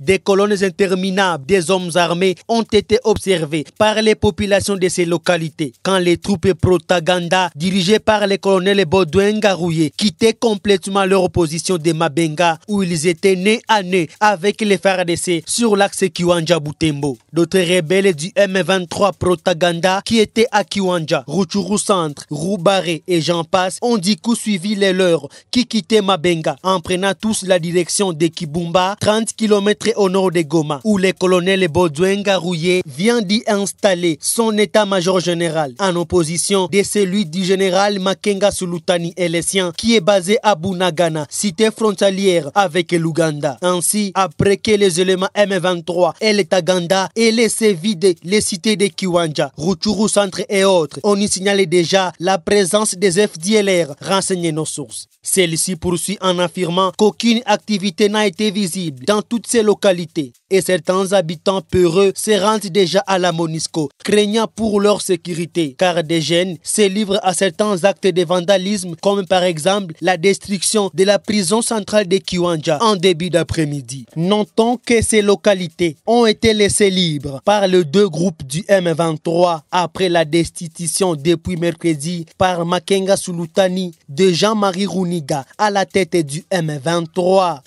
Des colonnes interminables des hommes armés ont été observées par les populations de ces localités quand les troupes Protaganda dirigées par les colonels Baudouin Garouye quittaient complètement leur opposition de Mabenga où ils étaient nez à nez avec les FARDC sur l'axe Kiwanja-Boutembo. D'autres rebelles du M23 Protaganda qui étaient à Kiwanja, Ruchuru Centre, Roubaré et j'en passe ont du coup suivi les leurs qui quittaient Mabenga en prenant tous la direction de Kibumba, 30 km au nord de Goma, où le colonel Baudouin Rouillé vient d'y installer son état-major général, en opposition de celui du général Makenga Sulutani et les siens, qui est basé à Bunagana, cité frontalière avec l'Ouganda. Ainsi, après que les éléments M23 et les Ganda aient laissé vider les cités de Kiwanja, Ruchuru Centre et autres, on y signalait déjà la présence des FDLR, Renseignez nos sources. Celle-ci poursuit en affirmant qu'aucune activité n'a été visible dans toutes ces localités et certains habitants peureux se rendent déjà à la Monisco, craignant pour leur sécurité, car des jeunes se livrent à certains actes de vandalisme, comme par exemple la destruction de la prison centrale de Kiwanja en début d'après-midi. Notons que ces localités ont été laissées libres par les deux groupes du M23 après la destitution depuis mercredi par Makenga Sulutani de Jean-Marie Rouniga à la tête du M23.